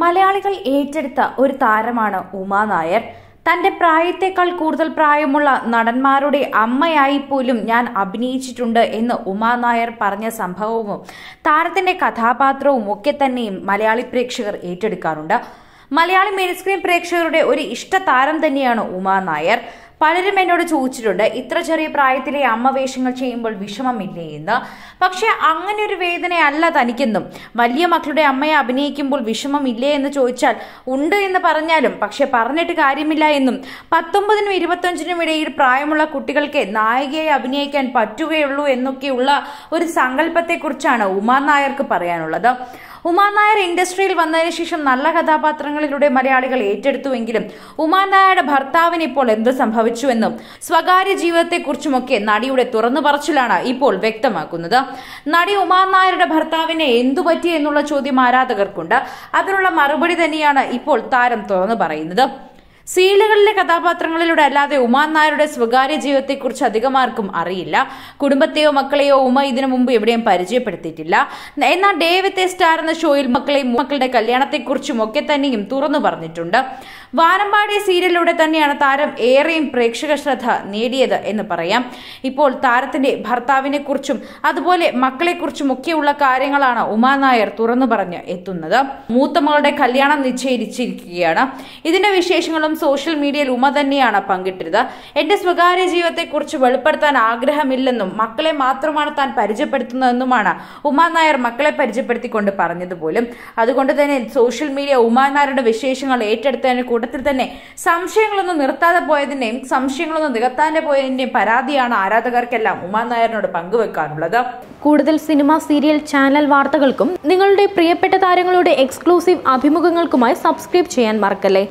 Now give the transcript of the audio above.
മലയാളികൾ ഏറ്റെടുത്ത ഒരു താരമാണ് ഉമാ നായർ തന്റെ പ്രായത്തേക്കാൾ കൂടുതൽ പ്രായമുള്ള നടന്മാരുടെ അമ്മയായി പോലും ഞാൻ അഭിനയിച്ചിട്ടുണ്ട് എന്ന് ഉമാ നായർ പറഞ്ഞ സംഭവവും താരത്തിന്റെ കഥാപാത്രവും ഒക്കെ തന്നെയും മലയാളി പ്രേക്ഷകർ ഏറ്റെടുക്കാറുണ്ട് മലയാളി സ്ക്രീൻ പ്രേക്ഷകരുടെ ഒരു ഇഷ്ട താരം തന്നെയാണ് ഉമാ നായർ പലരും എന്നോട് ചോദിച്ചിട്ടുണ്ട് ഇത്ര ചെറിയ പ്രായത്തിലെ അമ്മ വേഷങ്ങൾ ചെയ്യുമ്പോൾ വിഷമമില്ലേ എന്ന് പക്ഷേ അങ്ങനെ ഒരു വേദനയല്ല തനിക്കെന്നും വലിയ മക്കളുടെ അമ്മയെ അഭിനയിക്കുമ്പോൾ വിഷമമില്ലേ എന്ന് ചോദിച്ചാൽ ഉണ്ട് എന്ന് പറഞ്ഞാലും പക്ഷെ പറഞ്ഞിട്ട് കാര്യമില്ല എന്നും പത്തൊമ്പതിനും ഇരുപത്തഞ്ചിനും ഇടയിൽ പ്രായമുള്ള കുട്ടികൾക്ക് നായികയെ അഭിനയിക്കാൻ പറ്റുകയുള്ളൂ എന്നൊക്കെയുള്ള ഒരു സങ്കല്പത്തെക്കുറിച്ചാണ് ഉമാ നായർക്ക് പറയാനുള്ളത് ഉമാനായർ ഇൻഡസ്ട്രിയിൽ വന്നതിന് ശേഷം നല്ല കഥാപാത്രങ്ങളിലൂടെ മലയാളികൾ ഏറ്റെടുത്തുവെങ്കിലും നായരുടെ ഭർത്താവിന് ഇപ്പോൾ എന്ത് സംഭവിച്ചുവെന്നും സ്വകാര്യ ജീവിതത്തെക്കുറിച്ചുമൊക്കെ നടിയുടെ തുറന്നു പറച്ചിലാണ് ഇപ്പോൾ വ്യക്തമാക്കുന്നത് നടി നായരുടെ ഭർത്താവിനെ എന്തു എന്നുള്ള ചോദ്യം ആരാധകർക്കുണ്ട് അതിനുള്ള മറുപടി തന്നെയാണ് ഇപ്പോൾ താരം തുറന്നു പറയുന്നത് സീലുകളിലെ കഥാപാത്രങ്ങളിലൂടെ അല്ലാതെ ഉമാൻ നായരുടെ സ്വകാര്യ ജീവിതത്തെക്കുറിച്ച് അധികമാർക്കും അറിയില്ല കുടുംബത്തെയോ മക്കളെയോ ഉമ ഇതിനു മുമ്പ് എവിടെയും പരിചയപ്പെടുത്തിയിട്ടില്ല എന്നാൽ ഡേവിത്തെ സ്റ്റാർ എന്ന ഷോയിൽ മക്കളെയും മക്കളുടെ കല്യാണത്തെക്കുറിച്ചും ഒക്കെ തന്നെയും തുറന്നു പറഞ്ഞിട്ടുണ്ട് വാനമ്പാടി സീരിയലിലൂടെ തന്നെയാണ് താരം ഏറെയും പ്രേക്ഷക ശ്രദ്ധ നേടിയത് എന്ന് പറയാം ഇപ്പോൾ താരത്തിന്റെ ഭർത്താവിനെ കുറിച്ചും അതുപോലെ മക്കളെക്കുറിച്ചും ഒക്കെയുള്ള കാര്യങ്ങളാണ് ഉമാ നായർ തുറന്നു പറഞ്ഞ് എത്തുന്നത് മൂത്തമകളുടെ കല്യാണം നിശ്ചയിച്ചിരിക്കുകയാണ് ഇതിന്റെ വിശേഷങ്ങളും സോഷ്യൽ മീഡിയയിൽ ഉമ തന്നെയാണ് പങ്കിട്ടത് എന്റെ സ്വകാര്യ ജീവിതത്തെക്കുറിച്ച് വെളിപ്പെടുത്താൻ ആഗ്രഹമില്ലെന്നും മക്കളെ മാത്രമാണ് താൻ പരിചയപ്പെടുത്തുന്നതെന്നുമാണ് ഉമാ നായർ മക്കളെ പരിചയപ്പെടുത്തിക്കൊണ്ട് പറഞ്ഞത് പോലും അതുകൊണ്ട് തന്നെ സോഷ്യൽ മീഡിയ ഉമാ നായരുടെ വിശേഷങ്ങൾ ഏറ്റെടുത്തതിന്റെ കൂട്ടത്തിൽ തന്നെ സംശയങ്ങളൊന്നും നിർത്താതെ പോയതിന്റെയും സംശയങ്ങളൊന്നും നികത്താതെ പോയതിന്റെയും പരാതിയാണ് ആരാധകർക്കെല്ലാം ഉമാ നായരനോട് പങ്കുവെക്കാനുള്ളത് കൂടുതൽ സിനിമ സീരിയൽ ചാനൽ വാർത്തകൾക്കും നിങ്ങളുടെ പ്രിയപ്പെട്ട താരങ്ങളുടെ എക്സ്ക്ലൂസീവ് അഭിമുഖങ്ങൾക്കുമായി സബ്സ്ക്രൈബ് ചെയ്യാൻ മറക്കല്ലേ